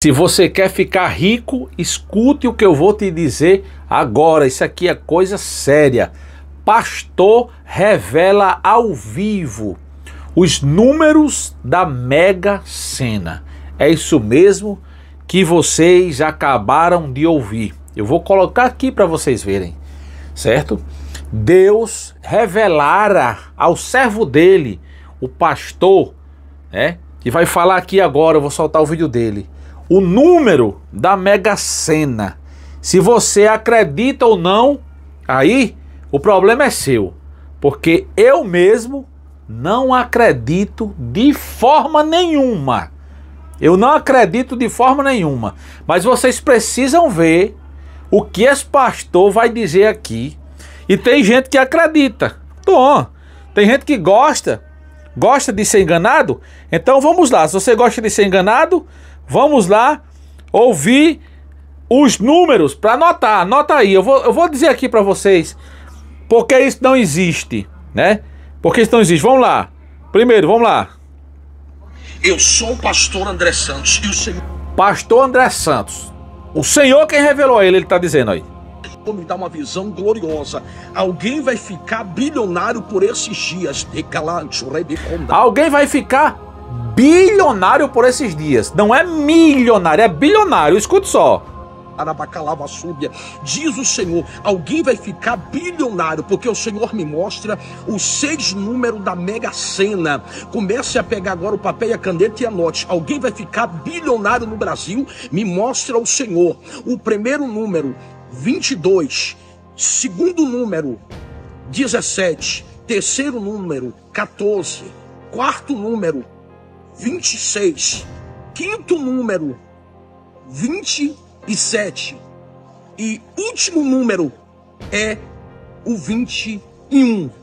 Se você quer ficar rico, escute o que eu vou te dizer agora. Isso aqui é coisa séria. Pastor revela ao vivo os números da Mega Sena. É isso mesmo que vocês acabaram de ouvir. Eu vou colocar aqui para vocês verem, certo? Deus revelara ao servo dele, o pastor, né? Que vai falar aqui agora, eu vou soltar o vídeo dele o número da Mega Sena. Se você acredita ou não, aí o problema é seu, porque eu mesmo não acredito de forma nenhuma. Eu não acredito de forma nenhuma. Mas vocês precisam ver o que esse pastor vai dizer aqui. E tem gente que acredita. Bom, tem gente que gosta, gosta de ser enganado. Então vamos lá. Se você gosta de ser enganado, Vamos lá ouvir os números para anotar. Anota aí. Eu vou, eu vou dizer aqui para vocês porque isso não existe, né? Porque isso não existe. Vamos lá. Primeiro, vamos lá. Eu sou o pastor André Santos e o Senhor. Pastor André Santos. O Senhor quem revelou a ele, ele está dizendo aí. Vou me dar uma visão gloriosa. Alguém vai ficar bilionário por esses dias. Alguém vai ficar bilionário por esses dias. Não é milionário, é bilionário. Escute só. Arabacalava subia diz o Senhor: alguém vai ficar bilionário, porque o Senhor me mostra os seis números da Mega Sena. Comece a pegar agora o papel e a caneta e anote: alguém vai ficar bilionário no Brasil, me mostra o Senhor. O primeiro número, 22. Segundo número, 17. Terceiro número, 14. Quarto número, 26. Quinto número, 27. E último número é o 21.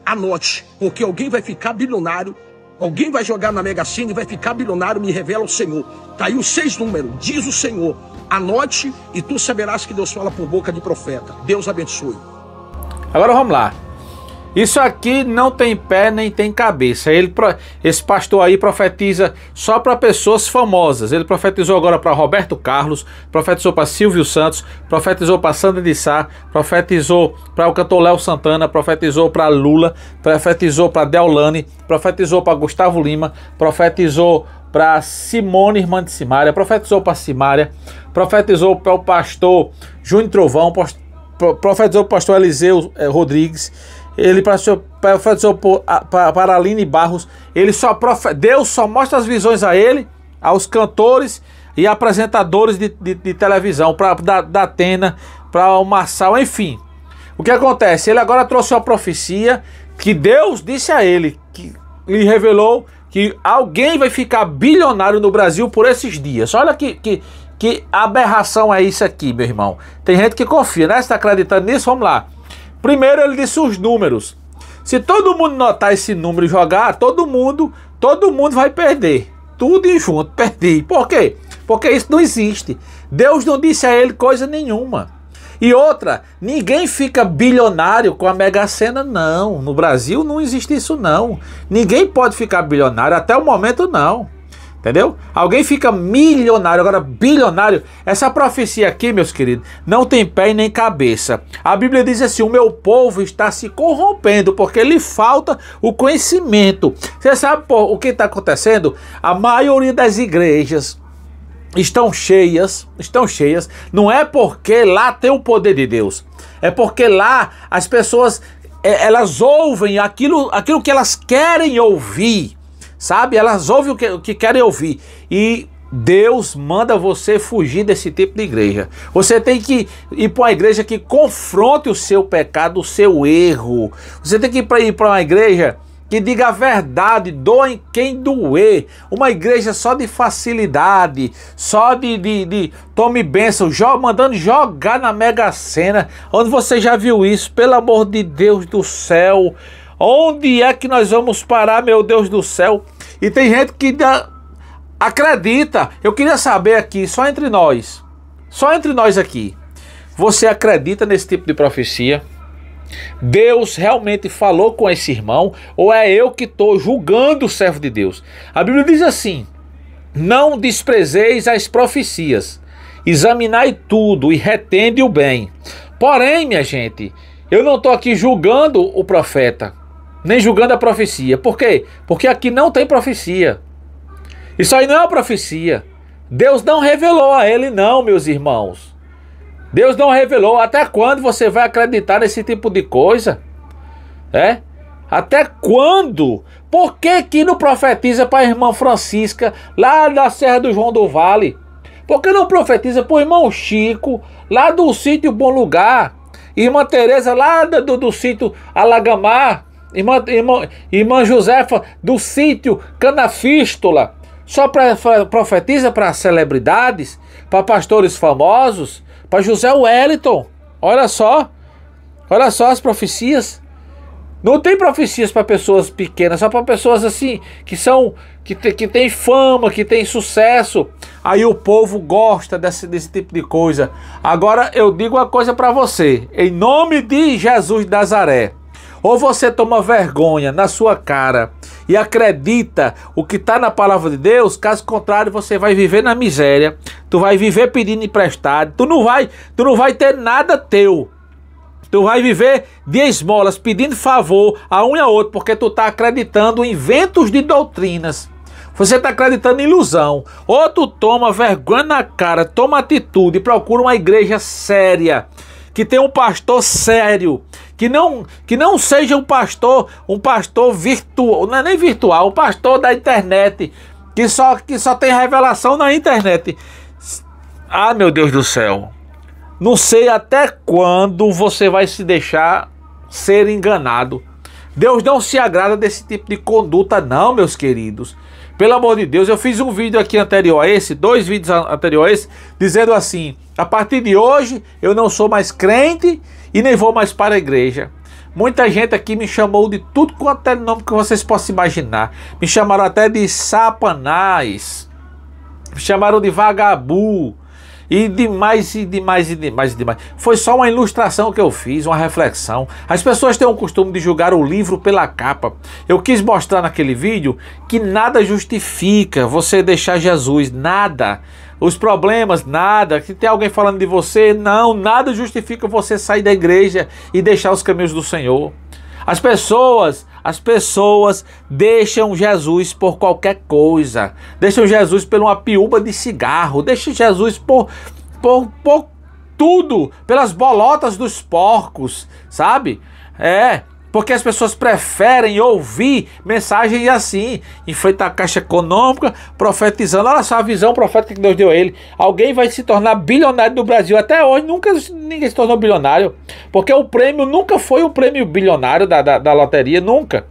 Anote, porque alguém vai ficar bilionário, alguém vai jogar na Mega Sena e vai ficar bilionário, me revela o Senhor. Tá aí o seis números, diz o Senhor. Anote e tu saberás que Deus fala por boca de profeta. Deus abençoe. Agora vamos lá. Isso aqui não tem pé nem tem cabeça. Ele, esse pastor aí profetiza só para pessoas famosas. Ele profetizou agora para Roberto Carlos, profetizou para Silvio Santos, profetizou para Sandra de Sá, profetizou para o cantor Léo Santana, profetizou para Lula, profetizou para Deolane, profetizou para Gustavo Lima, profetizou para Simone, irmã de Simária, profetizou para Simária, profetizou para o pastor Júnior Trovão, profetizou para o pastor Eliseu eh, Rodrigues ele para profetizou para Aline Barros, ele só profe... Deus só mostra as visões a ele, aos cantores e apresentadores de, de, de televisão, para da, da Atena, para o Marçal, enfim. O que acontece? Ele agora trouxe uma profecia que Deus disse a ele, que lhe revelou que alguém vai ficar bilionário no Brasil por esses dias. Olha que, que, que aberração é isso aqui, meu irmão. Tem gente que confia, né? Você está acreditando nisso? Vamos lá. Primeiro ele disse os números. Se todo mundo notar esse número e jogar, todo mundo, todo mundo vai perder. Tudo em junto, perdi. Por quê? Porque isso não existe. Deus não disse a ele coisa nenhuma. E outra, ninguém fica bilionário com a Mega Sena, não. No Brasil não existe isso, não. Ninguém pode ficar bilionário, até o momento não. Entendeu? Alguém fica milionário, agora bilionário. Essa profecia aqui, meus queridos, não tem pé nem cabeça. A Bíblia diz assim: o meu povo está se corrompendo porque lhe falta o conhecimento. Você sabe pô, o que está acontecendo? A maioria das igrejas estão cheias, estão cheias. Não é porque lá tem o poder de Deus. É porque lá as pessoas é, elas ouvem aquilo, aquilo que elas querem ouvir sabe? Elas ouvem o que, o que querem ouvir. E Deus manda você fugir desse tipo de igreja. Você tem que ir para uma igreja que confronte o seu pecado, o seu erro. Você tem que ir para uma igreja que diga a verdade, doem quem doer. Uma igreja só de facilidade, só de, de, de tome bênção, jo mandando jogar na Mega Sena. Onde você já viu isso? Pelo amor de Deus do céu. Onde é que nós vamos parar, meu Deus do céu? E tem gente que dá, acredita. Eu queria saber aqui, só entre nós. Só entre nós aqui. Você acredita nesse tipo de profecia? Deus realmente falou com esse irmão? Ou é eu que estou julgando o servo de Deus? A Bíblia diz assim: Não desprezeis as profecias, examinai tudo e retende o bem. Porém, minha gente, eu não estou aqui julgando o profeta nem julgando a profecia. Por quê? Porque aqui não tem profecia. Isso aí não é uma profecia. Deus não revelou a ele, não, meus irmãos. Deus não revelou. Até quando você vai acreditar nesse tipo de coisa? É? Até quando? Por que que não profetiza para a irmã Francisca lá da Serra do João do Vale? Por que não profetiza para o irmão Chico lá do sítio Bom Lugar? Irmã Tereza lá do, do sítio Alagamar? Irmã, irmã, irmã Josefa do sítio Canafístula. Só pra, profetiza para celebridades, para pastores famosos, para José Wellington. Olha só. Olha só as profecias. Não tem profecias para pessoas pequenas, só para pessoas assim que são que, te, que tem fama, que tem sucesso. Aí o povo gosta desse, desse tipo de coisa. Agora eu digo uma coisa para você, em nome de Jesus de Nazaré. Ou você toma vergonha na sua cara e acredita o que está na palavra de Deus, caso contrário, você vai viver na miséria, tu vai viver pedindo emprestado, tu não vai, tu não vai ter nada teu. Tu vai viver de esmolas, pedindo favor a um e a outro, porque tu está acreditando em ventos de doutrinas. Você está acreditando em ilusão. Ou tu toma vergonha na cara, toma atitude, e procura uma igreja séria que tenha um pastor sério, que não, que não seja um pastor, um pastor virtual, não é nem virtual, um pastor da internet, que só, que só tem revelação na internet. Ah, meu Deus do céu. Não sei até quando você vai se deixar ser enganado. Deus não se agrada desse tipo de conduta, não, meus queridos. Pelo amor de Deus, eu fiz um vídeo aqui anterior a esse, dois vídeos anteriores a esse, dizendo assim: a partir de hoje eu não sou mais crente e nem vou mais para a igreja. Muita gente aqui me chamou de tudo quanto é nome que vocês possam imaginar. Me chamaram até de Sapanás, me chamaram de Vagabu, e demais, e demais, e demais, e demais. Foi só uma ilustração que eu fiz, uma reflexão. As pessoas têm o costume de julgar o livro pela capa. Eu quis mostrar naquele vídeo que nada justifica você deixar Jesus, nada. Os problemas, nada. Se tem alguém falando de você, não, nada justifica você sair da igreja e deixar os caminhos do Senhor. As pessoas as pessoas deixam Jesus por qualquer coisa, deixam Jesus por uma piúba de cigarro, deixam Jesus por, por, por tudo, pelas bolotas dos porcos, sabe? É, porque as pessoas preferem ouvir mensagens assim, enfrentar a caixa econômica, profetizando. Olha só a visão profética que Deus deu a ele. Alguém vai se tornar bilionário do Brasil. Até hoje nunca ninguém se tornou bilionário, porque o prêmio nunca foi um prêmio bilionário da, da, da loteria, nunca.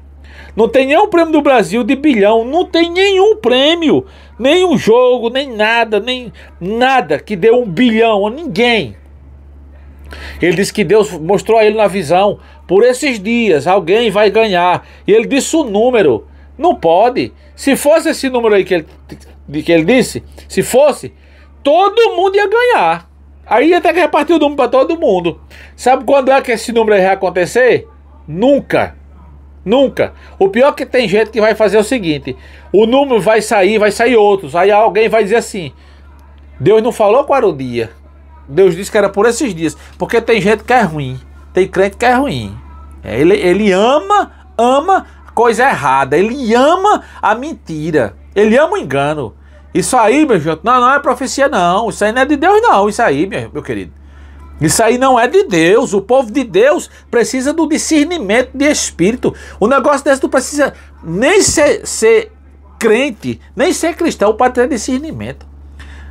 Não tem nenhum prêmio do Brasil de bilhão, não tem nenhum prêmio, nenhum jogo, nem nada, nem nada que dê um bilhão a ninguém. Ele disse que Deus mostrou a ele na visão: por esses dias alguém vai ganhar. E ele disse o número. Não pode. Se fosse esse número aí que ele, que ele disse, se fosse, todo mundo ia ganhar. Aí até que repartiu o número para todo mundo. Sabe quando é que esse número ia acontecer? Nunca. Nunca. O pior é que tem gente que vai fazer é o seguinte: o número vai sair, vai sair outros. Aí alguém vai dizer assim: Deus não falou qual era o dia. Deus disse que era por esses dias. Porque tem gente que é ruim. Tem crente que é ruim. É, ele, ele ama, ama coisa errada. Ele ama a mentira. Ele ama o engano. Isso aí, meu gente, não, não é profecia, não. Isso aí não é de Deus, não. Isso aí, meu querido. Isso aí não é de Deus. O povo de Deus precisa do discernimento de espírito. O negócio desse não precisa nem ser, ser crente, nem ser cristão para ter discernimento.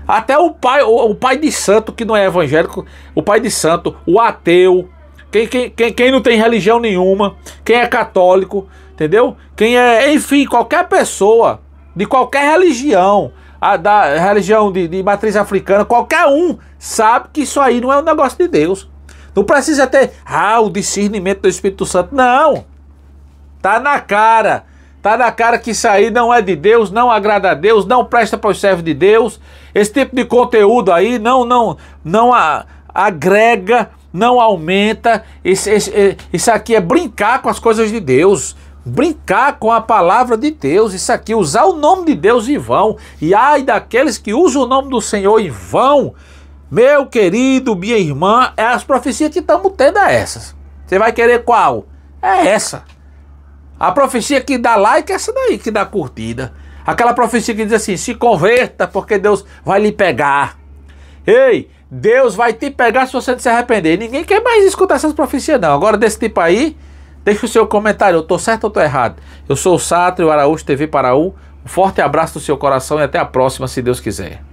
Até o pai, o, o, pai de santo que não é evangélico, o pai de santo, o ateu, quem, quem, quem, quem não tem religião nenhuma, quem é católico, entendeu? Quem é, enfim, qualquer pessoa de qualquer religião, a, da religião de, de matriz africana, qualquer um sabe que isso aí não é um negócio de Deus. Não precisa ter, ah, o discernimento do Espírito Santo. Não! Tá na cara. Tá na cara que isso aí não é de Deus, não agrada a Deus, não presta para os servos de Deus. Esse tipo de conteúdo aí não não não a, agrega, não aumenta. Esse, esse, eh, isso aqui é brincar com as coisas de Deus, brincar com a palavra de Deus. Isso aqui usar o nome de Deus em vão. E ai daqueles que usam o nome do Senhor em vão. Meu querido, minha irmã, é as profecias que estamos tendo é essas. Você vai querer qual? É essa. A profecia que dá like é essa daí, que dá curtida. Aquela profecia que diz assim: se converta, porque Deus vai lhe pegar. Ei, Deus vai te pegar se você não se arrepender. Ninguém quer mais escutar essas profecias, não. Agora, desse tipo aí, deixa o seu comentário. Eu tô certo ou tô errado? Eu sou o Sátrio Araújo, TV Paraú. Um forte abraço do seu coração e até a próxima, se Deus quiser.